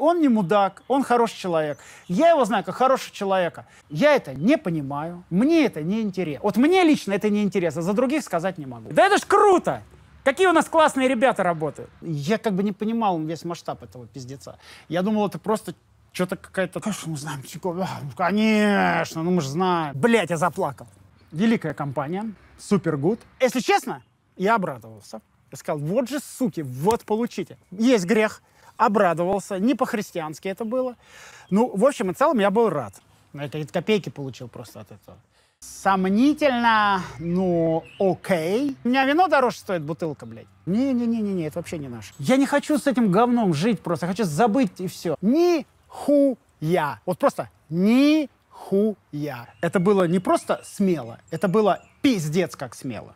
Он не мудак, он хороший человек. Я его знаю как хорошего человека. Я это не понимаю, мне это не интересно. Вот мне лично это не интересно, за других сказать не могу. Да это ж круто! Какие у нас классные ребята работают. Я как бы не понимал весь масштаб этого пиздеца. Я думал, это просто что-то какая-то... Конечно, мы знаем типа, ну, Конечно, ну мы же знаем. Блять, я заплакал. Великая компания, супер гуд. Если честно, я обрадовался. Я сказал, вот же суки, вот получите. Есть грех обрадовался. Не по-христиански это было. Ну, в общем и целом, я был рад. Это копейки получил просто от этого. Сомнительно, но ну, окей. У меня вино дороже стоит бутылка, блядь. Не-не-не-не, не, это вообще не наше. Я не хочу с этим говном жить просто, я хочу забыть и все. Ни-ху-я. Вот просто ни-ху-я. Это было не просто смело, это было пиздец как смело.